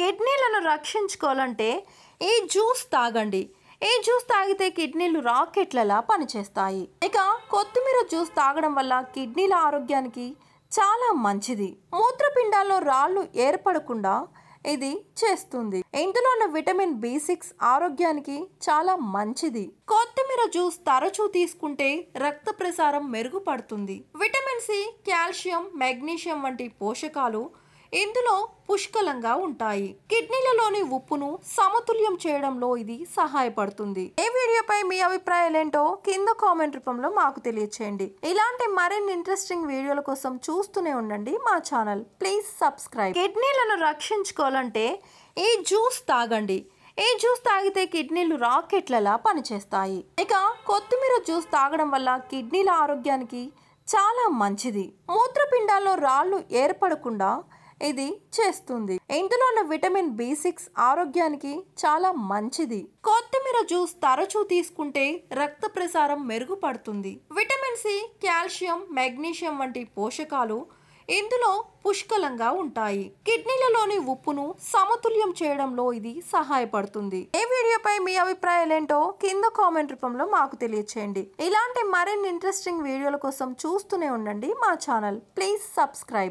కిడ్నీలను రక్షించుకోవాలంటే ఈ జ్యూస్ తాగండి ఈ జ్యూస్ తాగితే కిడ్నీలు రాకెట్లలా పనిచేస్తాయి ఇక కొత్తిమీర జ్యూస్ తాగడం వల్ల కిడ్నీల ఆరోగ్యానికి చాలా మంచిది మూత్రపిండాల్లో రాళ్ళు ఏర్పడకుండా ఇది చేస్తుంది ఇందులో ఉన్న విటమిన్ బి సిక్స్ ఆరోగ్యానికి చాలా మంచిది కొత్తిమీర జ్యూస్ తరచూ తీసుకుంటే రక్త ప్రసారం మెరుగుపడుతుంది విటమిన్ సి కాల్షియం మెగ్నీషియం వంటి పోషకాలు ఇందులో పుష్కలంగా ఉంటాయి కిడ్నీలలోని ఉప్పును సమతుల్యం చేయడంలో ఇది సహాయపడుతుంది ఈ వీడియోపై మీ అభిప్రాయాలు ఏంటో కింద కామెంట్ రూపంలో మాకు తెలియచేయండి ఇలాంటి మరిన్ని ఇంట్రెస్టింగ్ వీడియోల కోసం చూస్తూనే ఉండండి మా ఛానల్ ప్లీజ్ సబ్స్క్రైబ్ కిడ్నీలను రక్షించుకోవాలంటే ఈ జ్యూస్ తాగండి ఈ జ్యూస్ తాగితే కిడ్నీలు రాకెట్లలా పనిచేస్తాయి ఇక కొత్తిమీర జ్యూస్ తాగడం వల్ల కిడ్నీల ఆరోగ్యానికి చాలా మంచిది మూత్రపిండాల్లో రాళ్ళు ఏర్పడకుండా ఇది చేస్తుంది ఇందులో ఉన్న విటమిన్ బి సిక్స్ ఆరోగ్యానికి చాలా మంచిది కొత్తిమీర జ్యూస్ తరచూ తీసుకుంటే రక్త ప్రసారం మెరుగుపడుతుంది విటమిన్ సి కాల్షియం మెగ్నీషియం వంటి పోషకాలు ఇందులో పుష్కలంగా ఉంటాయి కిడ్నీలలోని ఉప్పును సమతుల్యం చేయడంలో ఇది సహాయపడుతుంది ఈ వీడియోపై మీ అభిప్రాయాలు ఏంటో కింద కామెంట్ రూపంలో మాకు తెలియచేయండి ఇలాంటి మరిన్ని ఇంట్రెస్టింగ్ వీడియోల కోసం చూస్తూనే ఉండండి మా ఛానల్ ప్లీజ్ సబ్స్క్రైబ్